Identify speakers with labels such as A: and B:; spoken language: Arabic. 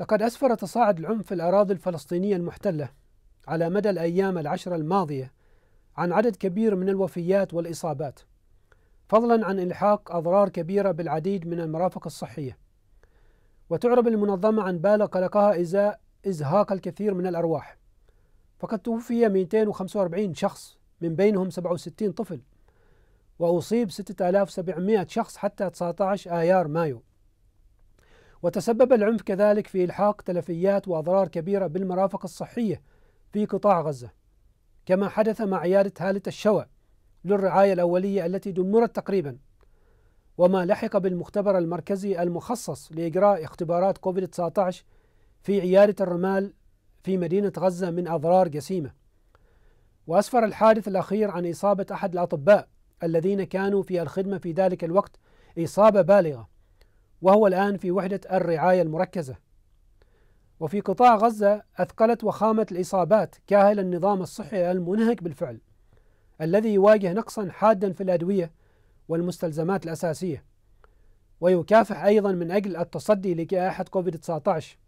A: لقد أسفر تصاعد العنف في الأراضي الفلسطينية المحتلة على مدى الأيام العشرة الماضية عن عدد كبير من الوفيات والإصابات فضلا عن إلحاق أضرار كبيرة بالعديد من المرافق الصحية وتعرب المنظمة عن بالغ قلقها إزاء إزهاق الكثير من الأرواح فقد توفي 245 شخص من بينهم 67 طفل وأصيب 6700 شخص حتى 19 آيار مايو وتسبب العنف كذلك في إلحاق تلفيات وأضرار كبيرة بالمرافق الصحية في قطاع غزة كما حدث مع عيادة هالة الشوى للرعاية الأولية التي دمرت تقريبا وما لحق بالمختبر المركزي المخصص لإجراء اختبارات كوفيد-19 في عيادة الرمال في مدينة غزة من أضرار جسيمة وأسفر الحادث الأخير عن إصابة أحد الأطباء الذين كانوا في الخدمة في ذلك الوقت إصابة بالغة وهو الآن في وحدة الرعاية المركزة وفي قطاع غزة أثقلت وخامة الإصابات كاهل النظام الصحي المنهك بالفعل الذي يواجه نقصا حادا في الأدوية والمستلزمات الأساسية ويكافح أيضا من أجل التصدي لجائحة كوفيد 19